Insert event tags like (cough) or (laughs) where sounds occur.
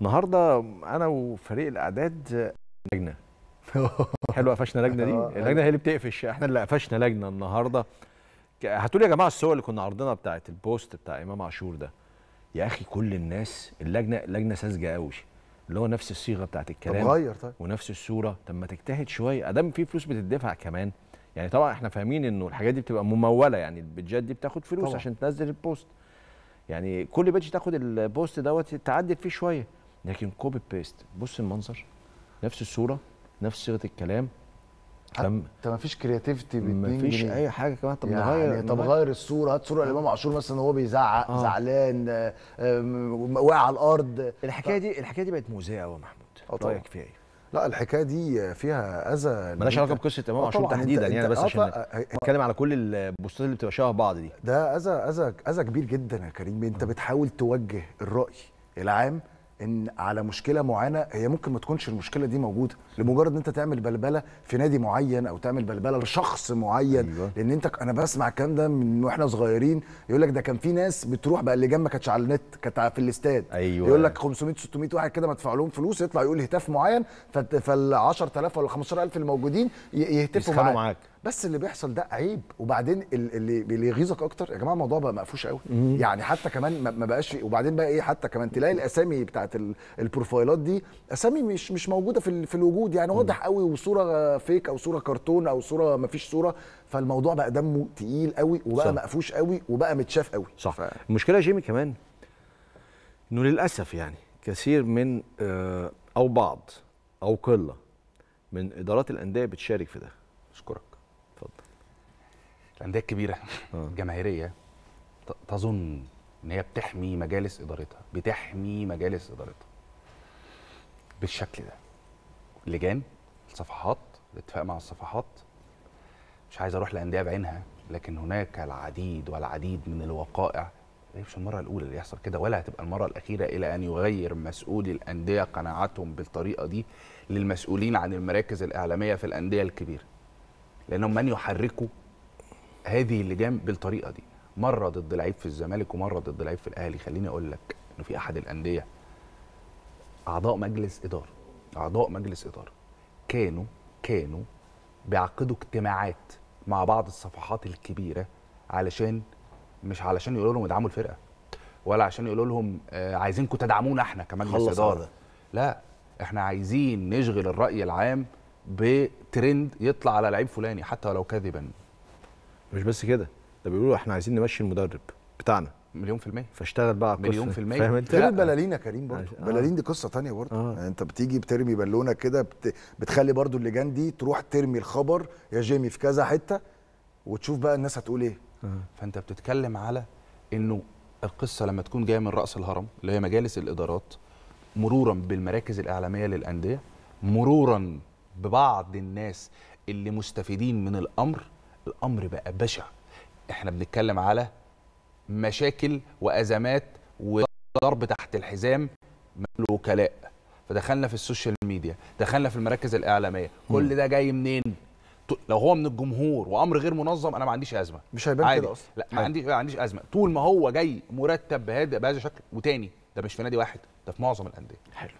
النهارده انا وفريق الاعداد لجنه (laughs) حلوه قفشنا لجنه دي اه، اللجنه هي اللي بتقفش احنا اللي قفشنا لجنه النهارده هتقول يا جماعه الصور اللي كنا عارضينها بتاعت البوست بتاع امام عاشور ده يا اخي كل الناس اللجنه لجنه ساذجه قوي اللي هو نفس الصيغه بتاعت الكلام طب غير طيب ونفس الصوره طب ما تجتهد شويه ادام في فلوس بتدفع كمان يعني طبعا احنا فاهمين انه الحاجات دي بتبقى مموله يعني البيدجات دي بتاخد فلوس طبعا. عشان تنزل البوست يعني كل بيدج تاخد البوست دوت تعدل فيه شويه لكن كوبي بيست بص المنظر نفس الصوره نفس صيغه الكلام حتى ما فيش كرياتيفيتي ما فيش اي حاجه كمان طب يعني نغير طب غير الصوره هات صوره آه. لامام عاشور مثلا وهو بيزعق آه. زعلان آه، واقع على الارض الحكايه دي الحكايه دي بقت مؤذيه قوي يا محمود آه، رايك فيها ايه؟ لا الحكايه دي فيها اذى مالهاش علاقه بقصه امام عاشور تحديدا يعني بس عشان نتكلم على كل البوستات اللي بتبقى شبه بعض دي ده اذى اذى اذى كبير جدا يا كريم انت بتحاول توجه الراي العام ان على مشكله معينه هي ممكن ما تكونش المشكله دي موجوده لمجرد ان انت تعمل بلبله في نادي معين او تعمل بلبله لشخص معين أيوة. لان انت انا بسمع الكلام ده من واحنا صغيرين يقول لك ده كان في ناس بتروح بقى اللي جنب ما كانتش على النت كانت في الاستاد أيوة. يقول لك 500 600 واحد كده مدفوع لهم فلوس يطلع يقول هتاف معين فال 10000 ولا 15000 الموجودين يهتفوا معاك بس اللي بيحصل ده عيب وبعدين اللي بيغيظك يغيظك اكتر يا جماعه الموضوع بقى مقفوش قوي يعني حتى كمان ما بقاش وبعدين بقى ايه حتى كمان تلاقي الاسامي بتاعت البروفايلات دي اسامي مش مش موجوده في في الوجود يعني واضح قوي وصوره فيك او صوره كرتون او صوره ما فيش صوره فالموضوع بقى دمه تقيل قوي وبقى مقفوش قوي وبقى متشاف قوي صح ف... المشكله يا جيمي كمان انه للاسف يعني كثير من آه، او بعض او قله من ادارات الانديه بتشارك في ده اشكرك الانديه الكبيره آه. الجماهيريه تظن ان هي بتحمي مجالس ادارتها بتحمي مجالس ادارتها بالشكل ده لجان الصفحات الاتفاق مع الصفحات مش عايز اروح لانديه بعينها لكن هناك العديد والعديد من الوقائع مش المره الاولى اللي يحصل كده ولا هتبقى المره الاخيره الى ان يغير مسؤولي الانديه قناعاتهم بالطريقه دي للمسؤولين عن المراكز الاعلاميه في الانديه الكبيره لانهم من يحركوا هذه اللجام بالطريقه دي مره ضد لعيب في الزمالك ومره ضد لعيب في الاهلي خليني اقول لك انه في احد الانديه اعضاء مجلس اداره اعضاء مجلس اداره كانوا كانوا بيعقدوا اجتماعات مع بعض الصفحات الكبيره علشان مش علشان يقولوا لهم ادعموا الفرقه ولا عشان يقولوا لهم آه، عايزينكم تدعمونا احنا كمجلس اداره لا احنا عايزين نشغل الراي العام بترند يطلع على لعيب فلاني حتى لو كذبا مش بس كده ده بيقولوا احنا عايزين نمشي المدرب بتاعنا مليون في المية فاشتغل بقى مليون في المية فاهم انت غير البلالين يا كريم برضه آه. بلالين دي قصة تانية برضه آه. يعني انت بتيجي بترمي بالونة كده بت... بتخلي برضه اللجان دي تروح ترمي الخبر يا جيمي في كذا حتة وتشوف بقى الناس هتقول ايه آه. فانت بتتكلم على انه القصة لما تكون جاية من رأس الهرم اللي هي مجالس الإدارات مرورا بالمراكز الإعلامية للأندية مرورا ببعض الناس اللي مستفيدين من الأمر الامر بقى بشع احنا بنتكلم على مشاكل وازمات وضرب تحت الحزام من الوكلاء فدخلنا في السوشيال ميديا دخلنا في المراكز الاعلاميه كل ده جاي منين لو هو من الجمهور وامر غير منظم انا ما عنديش ازمه مش هيبان كده اصلا لا ما أيوه. عنديش ما عنديش ازمه طول ما هو جاي مرتب بهذا بهذا الشكل وتاني ده مش في نادي واحد ده في معظم الانديه حلو